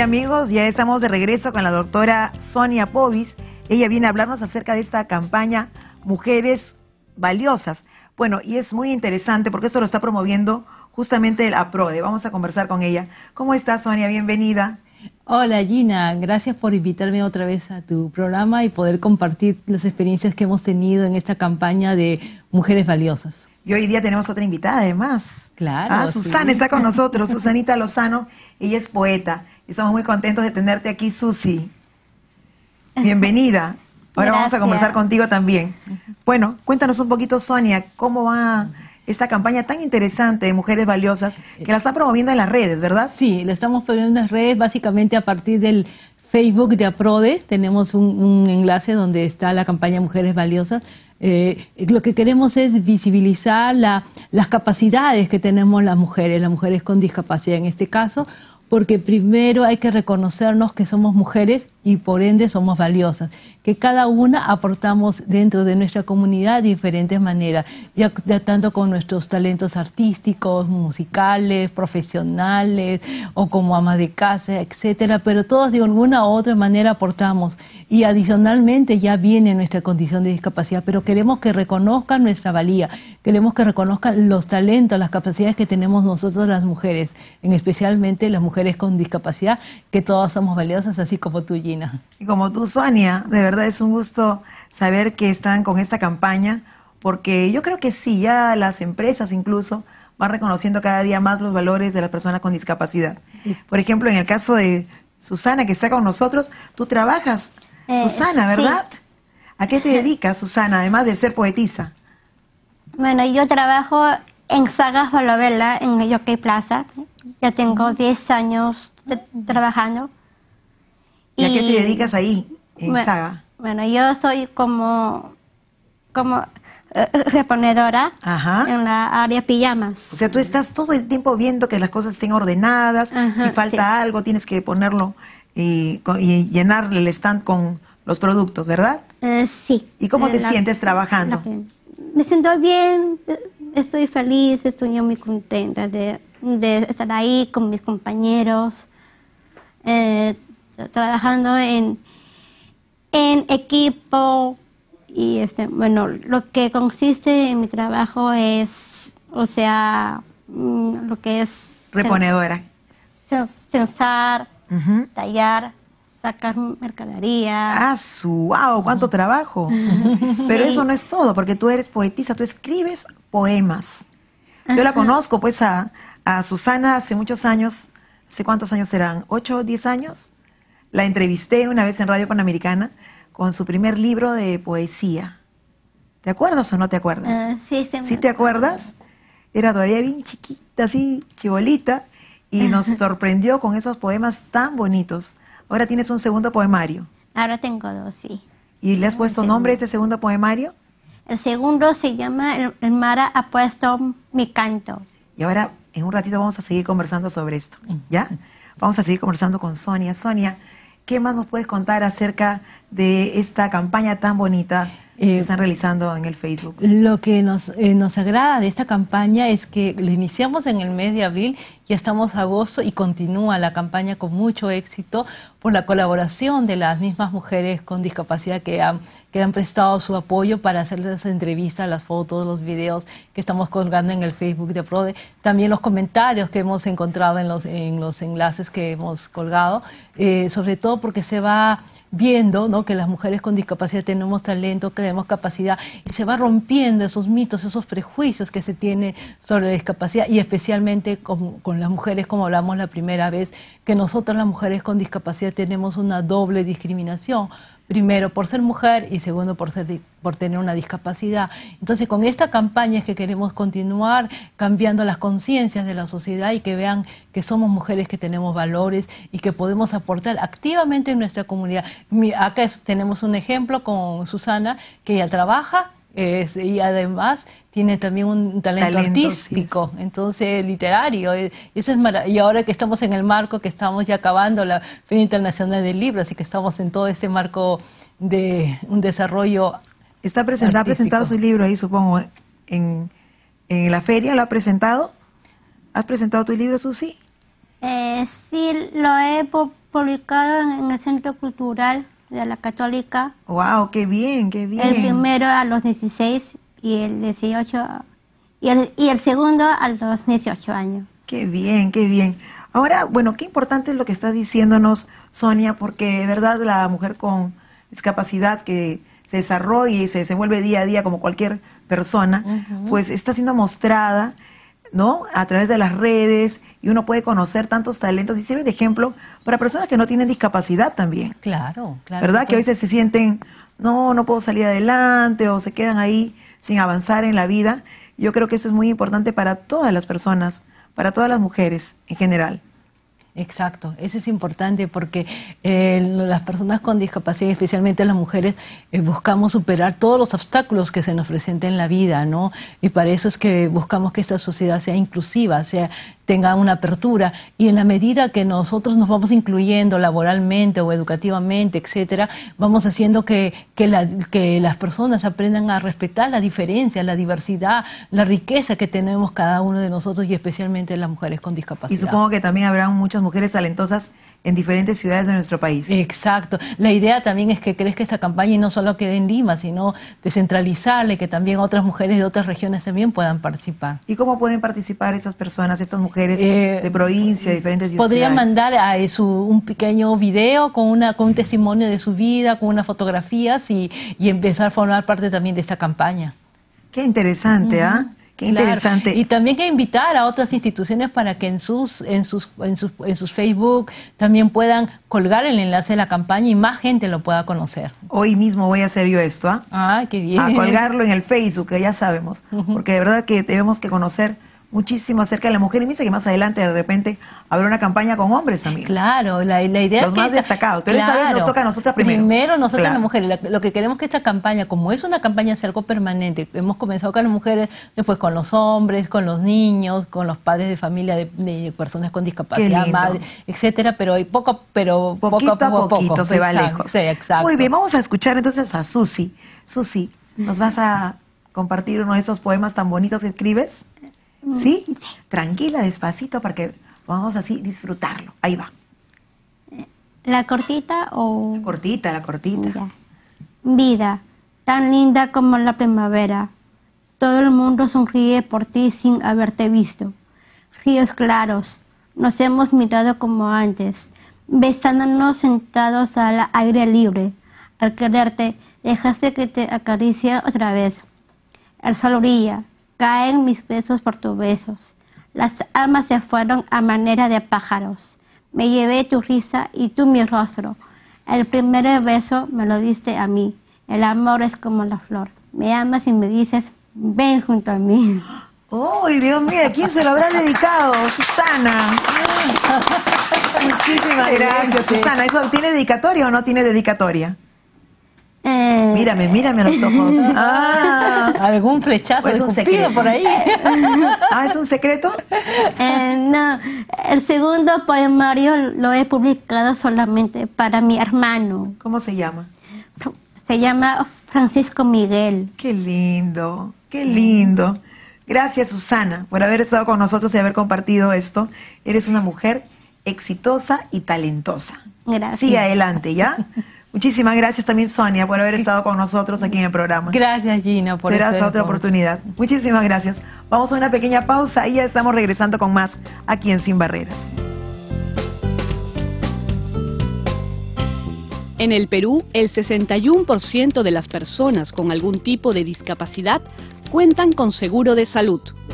amigos, ya estamos de regreso con la doctora Sonia Povis. Ella viene a hablarnos acerca de esta campaña Mujeres Valiosas. Bueno, y es muy interesante porque esto lo está promoviendo justamente la Prode. Vamos a conversar con ella. ¿Cómo estás, Sonia? Bienvenida. Hola Gina, gracias por invitarme otra vez a tu programa y poder compartir las experiencias que hemos tenido en esta campaña de Mujeres Valiosas. Y hoy día tenemos otra invitada además. Claro. Ah, Susana está con nosotros, Susanita Lozano, ella es poeta estamos muy contentos de tenerte aquí, Susi. Bienvenida. Ahora vamos a conversar contigo también. Bueno, cuéntanos un poquito, Sonia, cómo va esta campaña tan interesante de Mujeres Valiosas que la está promoviendo en las redes, ¿verdad? Sí, la estamos promoviendo en las redes básicamente a partir del Facebook de APRODE. Tenemos un, enlace donde está la campaña Mujeres Valiosas. Eh, lo que queremos es visibilizar las capacidades que tenemos las mujeres, las mujeres con discapacidad en este caso, porque primero hay que reconocernos que somos mujeres y por ende somos valiosas, que cada una aportamos dentro de nuestra comunidad de diferentes maneras, ya, tanto con nuestros talentos artísticos, musicales, profesionales o como amas de casa, etcétera, pero todas de alguna u otra manera aportamos y adicionalmente ya viene nuestra condición de discapacidad, pero queremos que reconozcan nuestra valía, queremos que reconozcan los talentos, las capacidades que tenemos nosotros las mujeres, especialmente las mujeres con discapacidad, que todas somos valiosas, así como tú, y como tú, Sonia, de verdad es un gusto saber que están con esta campaña, porque yo creo que sí, ya las empresas incluso van reconociendo cada día más los valores de las personas con discapacidad. Por ejemplo, en el caso de Susana, que está con nosotros, tú trabajas, eh, Susana, ¿verdad? ¿A qué te dedicas, Susana, además de ser poetisa? Bueno, yo trabajo en Sagas Falabella, en Yoke Plaza. Ya tengo 10 años trabajando. ¿Y, a qué te dedicas ahí, en bueno, Saga? Bueno, yo soy como, como eh, eh, reponedora en la área pijamas. O sea, tú estás todo el tiempo viendo que las cosas estén ordenadas, si falta algo tienes que ponerlo eh, y, y llenar el stand con los productos, ¿verdad? sí. ¿Y cómo te sientes trabajando? Me siento bien, estoy feliz, estoy muy contenta de estar ahí con mis compañeros trabajando en, en equipo y este, bueno, lo que consiste en mi trabajo es, o sea, mm, lo que es... Reponedora. censar, tallar, sacar mercadería. Ah, su, wow, cuánto trabajo. Pero eso no es todo, porque tú eres poetisa, tú escribes poemas. Yo la conozco, pues, a, a Susana hace muchos años, sé cuántos años serán? ¿Ocho, diez años? La entrevisté una vez en Radio Panamericana con su primer libro de poesía. ¿Te acuerdas o no te acuerdas? Uh, sí, sí. ¿Sí te acuerdas? Era todavía bien chiquita, así, chibolita, y nos sorprendió con esos poemas tan bonitos. Ahora tienes un segundo poemario. Ahora tengo dos, sí. ¿Y le has puesto nombre a este segundo poemario? El segundo se llama el, el Mara ha puesto mi canto. Y ahora, en un ratito, vamos a seguir conversando sobre esto, ¿ya? Vamos a seguir conversando con Sonia. Sonia, ¿Qué más nos puedes contar acerca de esta campaña tan bonita? eh, están realizando en el Facebook? Lo que nos, eh, agrada de esta campaña es que la iniciamos en el mes de abril, ya estamos a agosto y continúa la campaña con mucho éxito por la colaboración de las mismas mujeres con discapacidad que han, que han prestado su apoyo para hacer las entrevistas, las fotos, los videos que estamos colgando en el Facebook de PRODE, también los comentarios que hemos encontrado en los, en los enlaces que hemos colgado, eh, sobre todo porque se va viendo que las mujeres con discapacidad tenemos talento, que tenemos capacidad, y se va rompiendo esos mitos, esos prejuicios que se tienen sobre la discapacidad, y especialmente con, con las mujeres, como hablamos la primera vez, que nosotras las mujeres con discapacidad tenemos una doble discriminación primero por ser mujer y segundo por, ser, por tener una discapacidad. Entonces, con esta campaña es que queremos continuar cambiando las conciencias de la sociedad y que vean que somos mujeres que tenemos valores y que podemos aportar activamente en nuestra comunidad. acá tenemos un ejemplo con Susana, que ella trabaja y además tiene también un talento, artístico, entonces literario. Eh, eso es y ahora que estamos en el marco, que estamos ya acabando la Feria Internacional del Libro, así que estamos en todo este marco de un desarrollo. Está presentado, ha presentado su libro ahí, supongo, en, en la feria, ¿lo ha presentado? ¿Has presentado tu libro, Susi? Eh, sí, lo he publicado en el Centro Cultural de la católica. ¡Wow! ¡Qué bien, qué bien! El primero a los 16 y el 18 y el, y el segundo a los 18 años. ¡Qué bien, qué bien! Ahora, bueno, qué importante es lo que está diciéndonos Sonia, porque de verdad la mujer con discapacidad que se desarrolla y se desenvuelve día a día como cualquier persona, pues está siendo mostrada ¿no? A través de las redes y uno puede conocer tantos talentos y sirve de ejemplo para personas que no tienen discapacidad también. Claro, claro. ¿Verdad? Que, que a veces se sienten, no, no puedo salir adelante o se quedan ahí sin avanzar en la vida. Yo creo que eso es muy importante para todas las personas, para todas las mujeres en general. Exacto, eso es importante porque eh, las personas con discapacidad, especialmente las mujeres, eh, buscamos superar todos los obstáculos que se nos presentan en la vida, ¿no? Y para eso es que buscamos que esta sociedad sea inclusiva, sea, tenga una apertura. Y en la medida que nosotros nos vamos incluyendo laboralmente o educativamente, etcétera, vamos haciendo que, que, las personas aprendan a respetar la diferencia, la diversidad, la riqueza que tenemos cada uno de nosotros y especialmente las mujeres con discapacidad. Y supongo que también habrá muchas mujeres talentosas en diferentes ciudades de nuestro país. Exacto. La idea también es que crees que esta campaña no solo quede en Lima, sino descentralizarla y que también otras mujeres de otras regiones también puedan participar. ¿Y cómo pueden participar esas personas, estas mujeres eh, de provincia, diferentes ciudades? Podrían mandar a su, un pequeño video con, una, con un testimonio de su vida, con unas fotografías y, empezar a formar parte también de esta campaña. Qué interesante, ¿ah? Qué interesante. Y también que invitar a otras instituciones para que en sus, en sus, en sus, Facebook también puedan colgar el enlace de la campaña y más gente lo pueda conocer. Hoy mismo voy a hacer yo esto, Ah, ah qué bien. A colgarlo en el Facebook, ya sabemos, porque de verdad que tenemos que conocer muchísimo acerca de la mujer y me dice que más adelante de repente habrá una campaña con hombres también. Claro, la, idea Los es que... más destacados, pero esta vez nos toca a nosotras primero. Primero nosotras las mujeres, lo que queremos que esta campaña, como es una campaña sea algo permanente, hemos comenzado con las mujeres, después con los hombres, con los niños, con los padres de familia de, personas con discapacidad, madre, etcétera, pero hay poco, pero poco a poco, se va lejos. Muy bien, vamos a escuchar entonces a Susi. Susi, ¿nos vas a compartir uno de esos poemas tan bonitos que escribes? Mm, ¿Sí? Tranquila, despacito, porque vamos así disfrutarlo. Ahí va. Eh, ¿La cortita o...? La cortita, la cortita. Vida, tan linda como la primavera. Todo el mundo sonríe por ti sin haberte visto. Ríos claros, nos hemos mirado como antes, besándonos sentados al aire libre. Al quererte, dejaste que te acaricia otra vez. El sol brilla, Caen mis besos por tus besos. Las almas se fueron a manera de pájaros. Me llevé tu risa y tú mi rostro. El primer beso me lo diste a mí. El amor es como la flor. Me amas y me dices, ven junto a mí. ¡Uy, oh, Dios mío! quién se lo habrá dedicado? Susana. Muchísimas gracias, Susana. ¿Eso tiene dedicatoria o no tiene dedicatoria? Eh, mírame, mírame los ojos. Ah algún flechazo pues, un por ahí. Ah, ¿es un secreto? Eh, no, el segundo poemario lo he publicado solamente para mi hermano. ¿Cómo se llama? Se llama Francisco Miguel. Qué lindo, qué lindo. Gracias Susana por haber estado con nosotros y haber compartido esto. Eres una mujer exitosa y talentosa. Gracias. Sigue adelante, ¿ya? Muchísimas gracias también, Sonia, por haber estado con nosotros aquí en el programa. Gracias, Gina, por Será otra oportunidad. Muchísimas gracias. Vamos a una pequeña pausa y ya estamos regresando con más aquí en Sin Barreras. En el Perú, el 61% de las personas con algún tipo de discapacidad cuentan con seguro de salud.